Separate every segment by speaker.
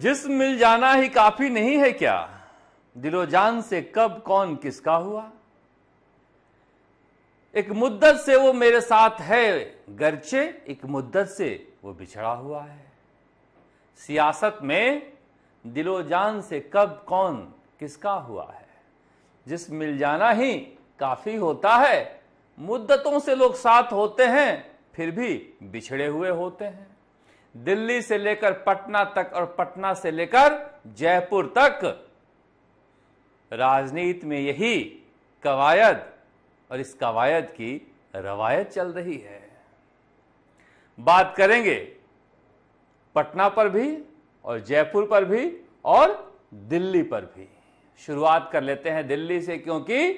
Speaker 1: जिसम मिल जाना ही काफी नहीं है क्या दिलो जान से कब कौन किसका हुआ एक मुद्दत से वो मेरे साथ है गर्चे एक मुद्दत से वो बिछड़ा हुआ है सियासत में दिलो जान से कब कौन किसका हुआ है जिस मिल जाना ही काफी होता है मुद्दतों से लोग साथ होते हैं फिर भी बिछड़े हुए होते हैं दिल्ली से लेकर पटना तक और पटना से लेकर जयपुर तक राजनीति में यही कवायद और इस कवायद की रवायत चल रही है बात करेंगे पटना पर भी और जयपुर पर भी और दिल्ली पर भी शुरुआत कर लेते हैं दिल्ली से क्योंकि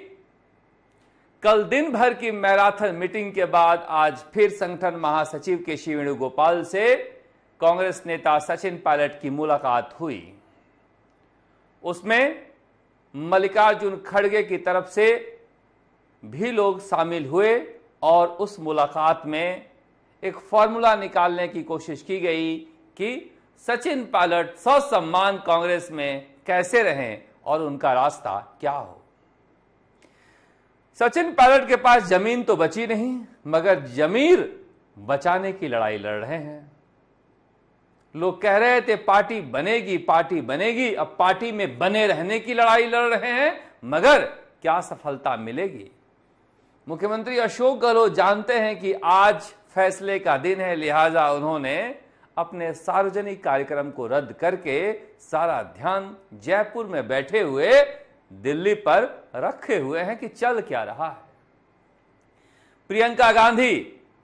Speaker 1: कल दिन भर की मैराथन मीटिंग के बाद आज फिर संगठन महासचिव के शिवेणु गोपाल से कांग्रेस नेता सचिन पायलट की मुलाकात हुई उसमें मल्लिकार्जुन खड़गे की तरफ से भी लोग शामिल हुए और उस मुलाकात में एक फॉर्मूला निकालने की कोशिश की गई कि सचिन पायलट सम्मान कांग्रेस में कैसे रहें और उनका रास्ता क्या हो सचिन पायलट के पास जमीन तो बची नहीं मगर जमीर बचाने की लड़ाई लड़ रहे हैं लोग कह रहे थे पार्टी बनेगी पार्टी बनेगी अब पार्टी में बने रहने की लड़ाई लड़ रहे हैं मगर क्या सफलता मिलेगी मुख्यमंत्री अशोक गहलोत जानते हैं कि आज फैसले का दिन है लिहाजा उन्होंने अपने सार्वजनिक कार्यक्रम को रद्द करके सारा ध्यान जयपुर में बैठे हुए दिल्ली पर रखे हुए हैं कि चल क्या रहा है प्रियंका गांधी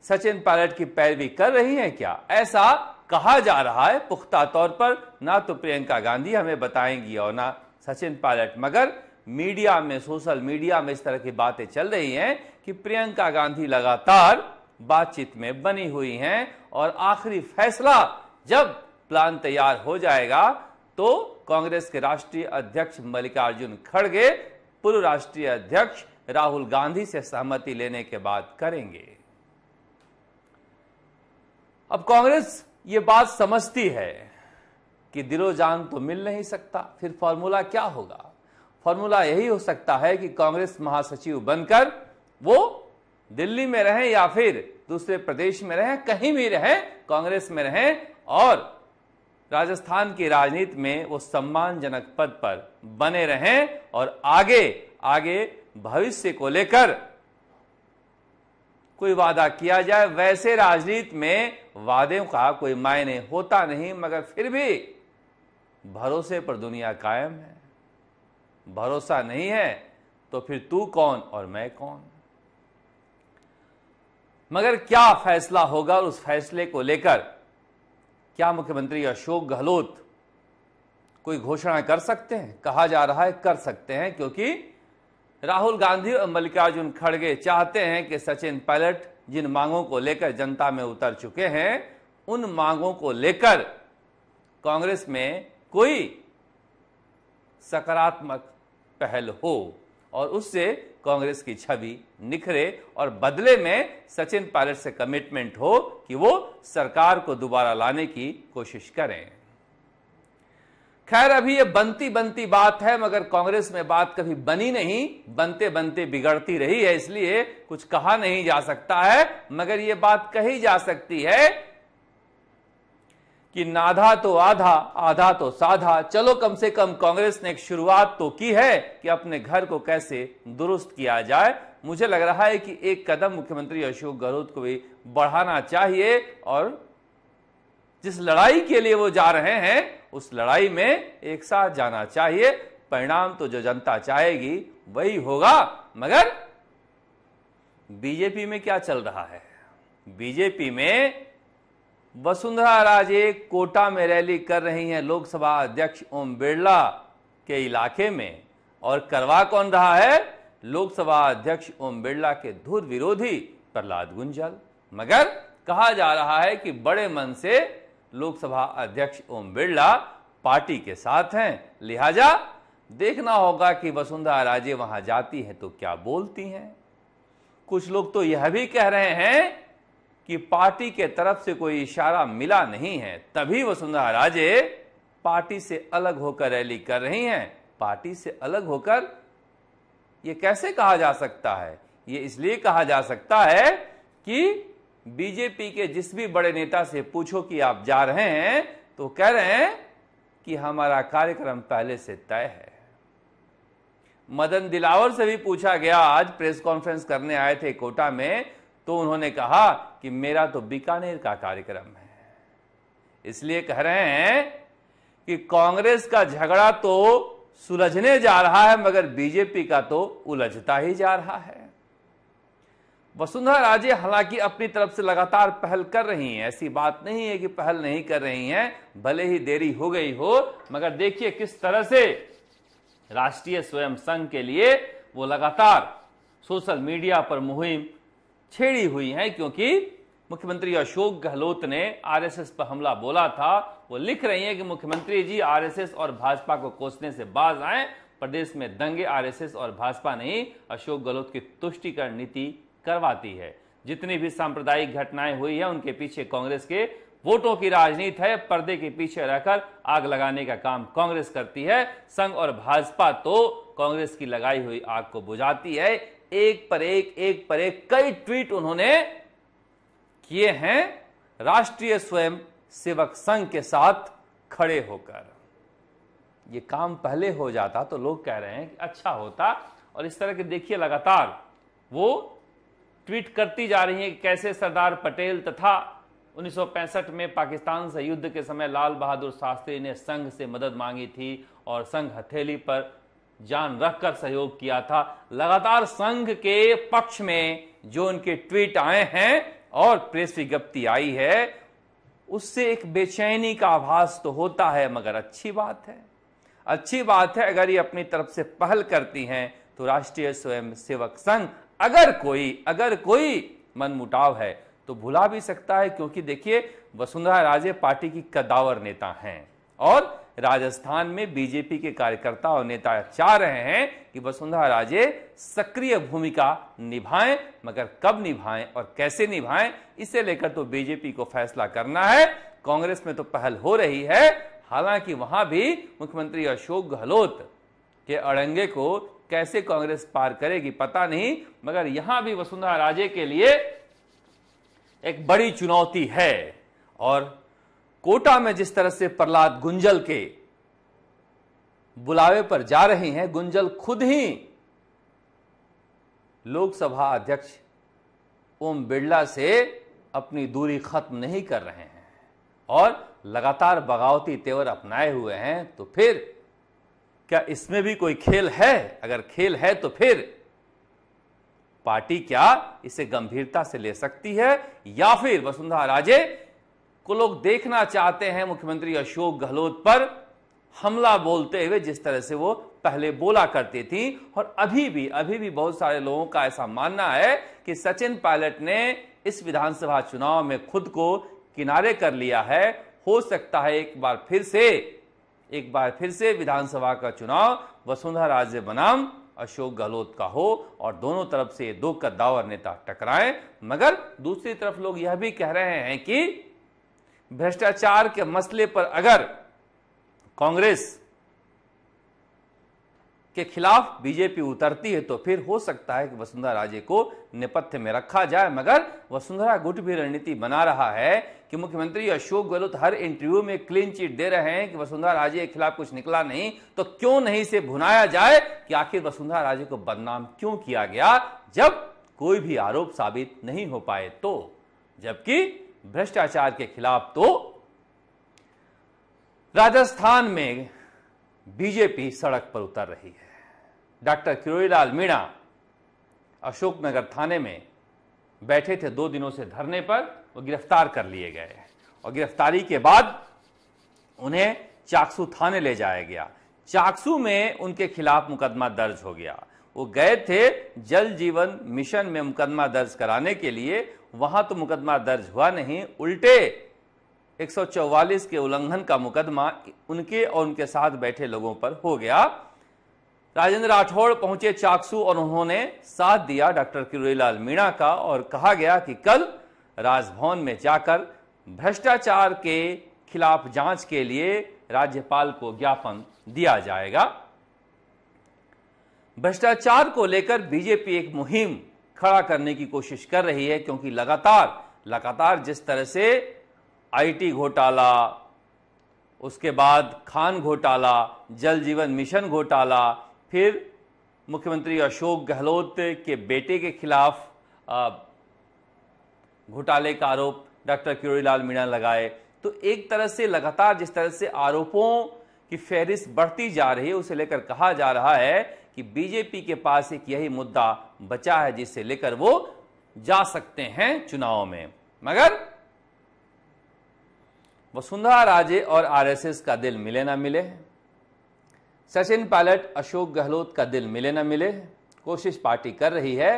Speaker 1: सचिन पायलट की पैरवी कर रही हैं क्या ऐसा कहा जा रहा है पुख्ता तौर पर ना तो प्रियंका गांधी हमें बताएंगी और ना सचिन पायलट मगर मीडिया में सोशल मीडिया में इस तरह की बातें चल रही हैं कि प्रियंका गांधी लगातार बातचीत में बनी हुई हैं और आखिरी फैसला जब प्लान तैयार हो जाएगा तो कांग्रेस के राष्ट्रीय अध्यक्ष मल्लिकार्जुन खड़गे पूर्व राष्ट्रीय अध्यक्ष राहुल गांधी से सहमति लेने के बाद करेंगे अब कांग्रेस ये बात समझती है कि दिलो जान तो मिल नहीं सकता फिर फॉर्मूला क्या होगा फॉर्मूला यही हो सकता है कि कांग्रेस महासचिव बनकर वो दिल्ली में रहें या फिर दूसरे प्रदेश में रहें कहीं भी रहें कांग्रेस में रहें और राजस्थान की राजनीति में वो सम्मानजनक पद पर बने रहें और आगे आगे भविष्य को लेकर कोई वादा किया जाए वैसे राजनीति में वादे का कोई मायने होता नहीं मगर फिर भी भरोसे पर दुनिया कायम है भरोसा नहीं है तो फिर तू कौन और मैं कौन मगर क्या फैसला होगा और उस फैसले को लेकर क्या मुख्यमंत्री अशोक गहलोत कोई घोषणा कर सकते हैं कहा जा रहा है कर सकते हैं क्योंकि राहुल गांधी और मल्लिकार्जुन खड़गे चाहते हैं कि सचिन पायलट जिन मांगों को लेकर जनता में उतर चुके हैं उन मांगों को लेकर कांग्रेस में कोई सकारात्मक पहल हो और उससे कांग्रेस की छवि निखरे और बदले में सचिन पायलट से कमिटमेंट हो कि वो सरकार को दोबारा लाने की कोशिश करें खैर अभी ये बनती बनती बात है मगर कांग्रेस में बात कभी बनी नहीं बनते बनते बिगड़ती रही है इसलिए कुछ कहा नहीं जा सकता है मगर ये बात कही जा सकती है कि नाधा तो आधा आधा तो साधा चलो कम से कम कांग्रेस ने एक शुरुआत तो की है कि अपने घर को कैसे दुरुस्त किया जाए मुझे लग रहा है कि एक कदम मुख्यमंत्री अशोक गहलोत को भी बढ़ाना चाहिए और जिस लड़ाई के लिए वो जा रहे हैं उस लड़ाई में एक साथ जाना चाहिए परिणाम तो जो जनता चाहेगी वही होगा मगर बीजेपी में क्या चल रहा है बीजेपी में वसुंधरा राजे कोटा में रैली कर रही हैं लोकसभा अध्यक्ष ओम बिरला के इलाके में और करवा कौन रहा है लोकसभा अध्यक्ष ओम बिरला के धुर विरोधी प्रहलाद गुंजल मगर कहा जा रहा है कि बड़े मन से लोकसभा अध्यक्ष ओम बिरला पार्टी के साथ हैं लिहाजा देखना होगा कि वसुंधरा राजे वहां जाती हैं तो क्या बोलती हैं कुछ लोग तो यह भी कह रहे हैं कि पार्टी के तरफ से कोई इशारा मिला नहीं है तभी वसुंधरा राजे पार्टी से अलग होकर रैली कर रही हैं पार्टी से अलग होकर यह कैसे कहा जा सकता है ये इसलिए कहा जा सकता है कि बीजेपी के जिस भी बड़े नेता से पूछो कि आप जा रहे हैं तो कह रहे हैं कि हमारा कार्यक्रम पहले से तय है मदन दिलावर से भी पूछा गया आज प्रेस कॉन्फ्रेंस करने आए थे कोटा में तो उन्होंने कहा कि मेरा तो बीकानेर का कार्यक्रम है इसलिए कह रहे हैं कि कांग्रेस का झगड़ा तो सुलझने जा रहा है मगर बीजेपी का तो उलझता ही जा रहा है वसुंधरा राजे हालांकि अपनी तरफ से लगातार पहल कर रही हैं ऐसी बात नहीं है कि पहल नहीं कर रही हैं भले ही देरी हो गई हो मगर देखिए किस तरह से राष्ट्रीय स्वयं संघ के लिए वो लगातार सोशल मीडिया पर मुहिम छेड़ी हुई है क्योंकि मुख्यमंत्री अशोक गहलोत ने आरएसएस पर हमला बोला था वो लिख रही हैं कि मुख्यमंत्री जी आरएसएस और भाजपा को कोसने से बाज आए प्रदेश में दंगे आरएसएस और भाजपा नहीं अशोक गहलोत की तुष्टिकरण नीति करवाती है जितनी भी सांप्रदायिक घटनाएं हुई है उनके पीछे कांग्रेस के वोटों की राजनीति है पर्दे के पीछे रहकर आग लगाने का काम कांग्रेस करती है संघ और भाजपा तो कांग्रेस की लगाई हुई आग को बुझाती है एक पर एक एक पर एक कई ट्वीट उन्होंने किए हैं राष्ट्रीय स्वयं सेवक संघ के साथ खड़े होकर ये काम पहले हो जाता तो लोग कह रहे हैं कि अच्छा होता और इस तरह के देखिए लगातार वो ट्वीट करती जा रही हैं कि कैसे सरदार पटेल तथा 1965 में पाकिस्तान से युद्ध के समय लाल बहादुर शास्त्री ने संघ से मदद मांगी थी और संघ हथेली पर जान रखकर सहयोग किया था लगातार संघ के पक्ष में जो उनके ट्वीट आए हैं और प्रेस विज्ञप्ति आई है उससे एक बेचैनी का आभास तो होता है मगर अच्छी बात है अच्छी बात है अगर ये अपनी तरफ से पहल करती हैं तो राष्ट्रीय स्वयं सेवक संघ अगर कोई अगर कोई मनमुटाव है तो भुला भी सकता है क्योंकि देखिए वसुंधरा राजे पार्टी की कदावर नेता हैं और राजस्थान में बीजेपी के कार्यकर्ता और नेता चाह रहे हैं कि वसुंधरा राजे सक्रिय भूमिका निभाएं मगर कब निभाएं और कैसे निभाएं इसे लेकर तो बीजेपी को फैसला करना है कांग्रेस में तो पहल हो रही है हालांकि वहां भी मुख्यमंत्री अशोक गहलोत के अड़ंगे को कैसे कांग्रेस पार करेगी पता नहीं मगर यहां भी वसुंधरा राजे के लिए एक बड़ी चुनौती है और कोटा में जिस तरह से प्रहलाद गुंजल के बुलावे पर जा रहे हैं गुंजल खुद ही लोकसभा अध्यक्ष ओम बिरला से अपनी दूरी खत्म नहीं कर रहे हैं और लगातार बगावती तेवर अपनाए हुए हैं तो फिर क्या इसमें भी कोई खेल है अगर खेल है तो फिर पार्टी क्या इसे गंभीरता से ले सकती है या फिर वसुंधरा राजे को लोग देखना चाहते हैं मुख्यमंत्री अशोक गहलोत पर हमला बोलते हुए जिस तरह से वो पहले बोला करती थी और अभी भी अभी भी बहुत सारे लोगों का ऐसा मानना है कि सचिन पायलट ने इस विधानसभा चुनाव में खुद को किनारे कर लिया है हो सकता है एक बार फिर से एक बार फिर से विधानसभा का चुनाव वसुंधरा राजे बनाम अशोक गहलोत का हो और दोनों तरफ से दो कद्दावर नेता टकराए मगर दूसरी तरफ लोग यह भी कह रहे हैं कि भ्रष्टाचार के मसले पर अगर कांग्रेस के खिलाफ बीजेपी उतरती है तो फिर हो सकता है कि वसुंधरा राजे को नेपथ्य में रखा जाए मगर वसुंधरा गुट भी रणनीति बना रहा है कि मुख्यमंत्री अशोक गहलोत हर इंटरव्यू में क्लीन चिट दे रहे हैं कि वसुंधरा राजे के खिलाफ कुछ निकला नहीं तो क्यों नहीं से भुनाया जाए कि आखिर वसुंधरा राजे को बदनाम क्यों किया गया जब कोई भी आरोप साबित नहीं हो पाए तो जबकि भ्रष्टाचार के खिलाफ तो राजस्थान में बीजेपी सड़क पर उतर रही है डॉक्टर किरोईलाल मीणा अशोकनगर थाने में बैठे थे दो दिनों से धरने पर वो गिरफ्तार कर लिए गए और गिरफ्तारी के बाद उन्हें चाकसू थाने ले जाया गया चाकसू में उनके खिलाफ मुकदमा दर्ज हो गया वो गए थे जल जीवन मिशन में मुकदमा दर्ज कराने के लिए वहां तो मुकदमा दर्ज हुआ नहीं उल्टे 144 के उल्लंघन का मुकदमा उनके और उनके साथ बैठे लोगों पर हो गया राजेंद्र राठौड़ पहुंचे चाकसू और उन्होंने साथ दिया डॉक्टर किरोड़ीलाल मीणा का और कहा गया कि कल राजभवन में जाकर भ्रष्टाचार के खिलाफ जांच के लिए राज्यपाल को ज्ञापन दिया जाएगा भ्रष्टाचार को लेकर बीजेपी एक मुहिम खड़ा करने की कोशिश कर रही है क्योंकि लगातार लगातार जिस तरह से आईटी घोटाला उसके बाद खान घोटाला जल जीवन मिशन घोटाला फिर मुख्यमंत्री अशोक गहलोत के बेटे के खिलाफ घोटाले का आरोप डॉक्टर किरोड़ीलाल मीणा लगाए तो एक तरह से लगातार जिस तरह से आरोपों की फहरिस्त बढ़ती जा रही है उसे लेकर कहा जा रहा है कि बीजेपी के पास एक यही मुद्दा बचा है जिसे लेकर वो जा सकते हैं चुनाव में मगर वसुंधरा राजे और आरएसएस का दिल मिले ना मिले सचिन पायलट अशोक गहलोत का दिल मिले ना मिले कोशिश पार्टी कर रही है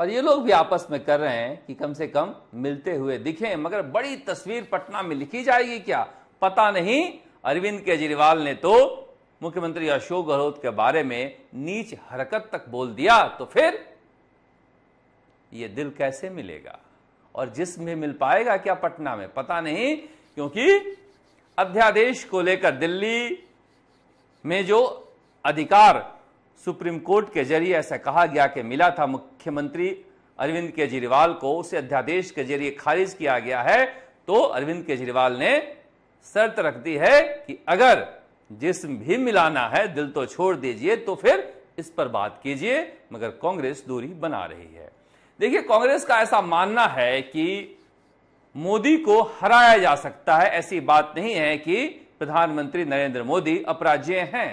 Speaker 1: और ये लोग भी आपस में कर रहे हैं कि कम से कम मिलते हुए दिखें मगर बड़ी तस्वीर पटना में लिखी जाएगी क्या पता नहीं अरविंद केजरीवाल ने तो मुख्यमंत्री अशोक गहलोत के बारे में नीच हरकत तक बोल दिया तो फिर ये दिल कैसे मिलेगा और जिसमें मिल पाएगा क्या पटना में पता नहीं क्योंकि अध्यादेश को लेकर दिल्ली में जो अधिकार सुप्रीम कोर्ट के जरिए ऐसा कहा गया कि मिला था मुख्यमंत्री अरविंद केजरीवाल को उसे अध्यादेश के जरिए खारिज किया गया है तो अरविंद केजरीवाल ने शर्त रख दी है कि अगर जिसम भी मिलाना है दिल तो छोड़ दीजिए तो फिर इस पर बात कीजिए मगर कांग्रेस दूरी बना रही है देखिए कांग्रेस का ऐसा मानना है कि मोदी को हराया जा सकता है ऐसी बात नहीं है कि प्रधानमंत्री नरेंद्र मोदी अपराज्य हैं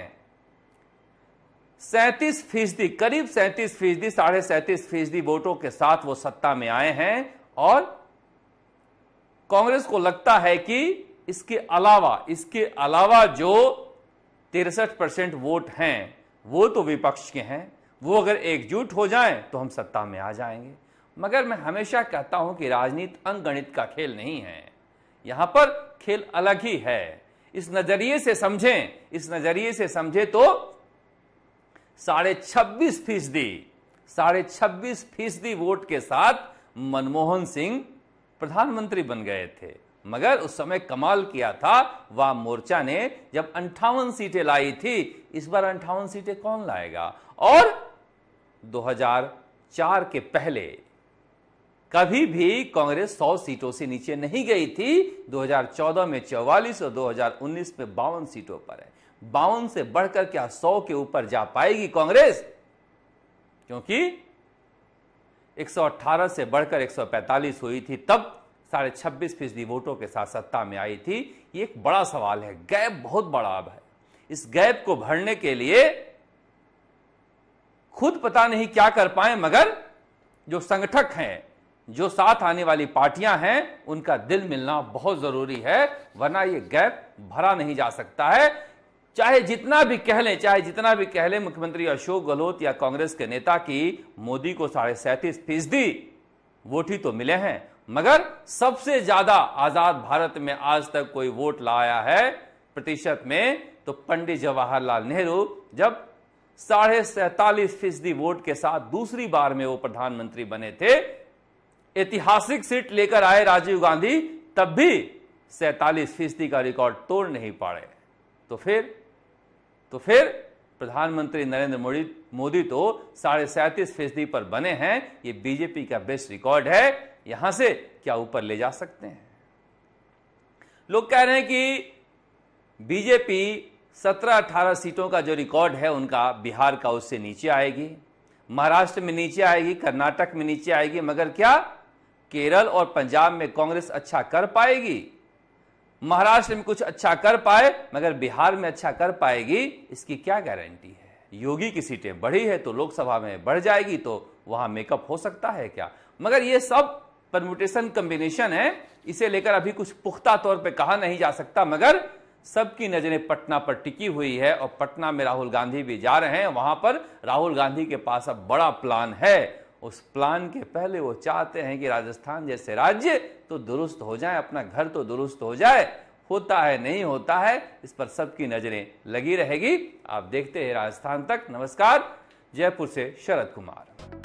Speaker 1: सैंतीस फीसदी करीब सैंतीस फीसदी साढ़े सैंतीस फीसदी वोटों के साथ वो सत्ता में आए हैं और कांग्रेस को लगता है कि इसके अलावा इसके अलावा जो तिरसठ परसेंट वोट हैं वो तो विपक्ष के हैं वो अगर एकजुट हो जाएं तो हम सत्ता में आ जाएंगे मगर मैं हमेशा कहता हूं कि राजनीति अंगणित का खेल नहीं है यहां पर खेल अलग ही है इस नजरिए से समझें इस नजरिए से समझे तो साढ़े छब्बीस फीसदी साढ़े छब्बीस फीसदी वोट के साथ मनमोहन सिंह प्रधानमंत्री बन गए थे मगर उस समय कमाल किया था वह मोर्चा ने जब अंठावन सीटें लाई थी इस बार अंठावन सीटें कौन लाएगा और 2004 के पहले कभी भी कांग्रेस 100 सीटों से नीचे नहीं गई थी 2014 में 44 और 2019 में बावन सीटों पर है बावन से बढ़कर क्या 100 के ऊपर जा पाएगी कांग्रेस क्योंकि 118 से बढ़कर 145 हुई थी तब साढ़े छब्बीस फीसदी वोटों के साथ सत्ता में आई थी ये एक बड़ा सवाल है गैप बहुत बड़ा अब है इस गैप को भरने के लिए खुद पता नहीं क्या कर पाए मगर जो संगठक हैं जो साथ आने वाली पार्टियां हैं उनका दिल मिलना बहुत जरूरी है वरना यह गैप भरा नहीं जा सकता है चाहे जितना भी कह लें चाहे जितना भी कह लें मुख्यमंत्री अशोक गहलोत या कांग्रेस के नेता की मोदी को साढ़े सैंतीस फीसदी वोट ही तो मिले हैं मगर सबसे ज्यादा आजाद भारत में आज तक कोई वोट लाया है प्रतिशत में तो पंडित जवाहरलाल नेहरू जब साढ़े सैतालीस फीसदी वोट के साथ दूसरी बार में वो प्रधानमंत्री बने थे ऐतिहासिक सीट लेकर आए राजीव गांधी तब भी सैतालीस फीसदी का रिकॉर्ड तोड़ नहीं पाए तो फिर तो फिर प्रधानमंत्री नरेंद्र मोदी मोदी तो साढ़े सैंतीस फीसदी पर बने हैं ये बीजेपी का बेस्ट रिकॉर्ड है यहां से क्या ऊपर ले जा सकते हैं लोग कह रहे हैं कि बीजेपी 17-18 सीटों का जो रिकॉर्ड है उनका बिहार का उससे नीचे आएगी महाराष्ट्र में नीचे आएगी कर्नाटक में नीचे आएगी मगर क्या केरल और पंजाब में कांग्रेस अच्छा कर पाएगी महाराष्ट्र में कुछ अच्छा कर पाए मगर बिहार में अच्छा कर पाएगी इसकी क्या गारंटी है योगी की सीटें बढ़ी है तो लोकसभा में बढ़ जाएगी तो वहां मेकअप हो सकता है क्या मगर ये सब परम्यूटेशन कंबिनेशन है इसे लेकर अभी कुछ पुख्ता तौर पे कहा नहीं जा सकता मगर सबकी नजरें पटना पर टिकी हुई है और पटना में राहुल गांधी भी जा रहे हैं वहां पर राहुल गांधी के पास अब बड़ा प्लान है उस प्लान के पहले वो चाहते हैं कि राजस्थान जैसे राज्य तो दुरुस्त हो जाए अपना घर तो दुरुस्त हो जाए होता है नहीं होता है इस पर सबकी नजरें लगी रहेगी आप देखते हैं राजस्थान तक नमस्कार जयपुर से शरद कुमार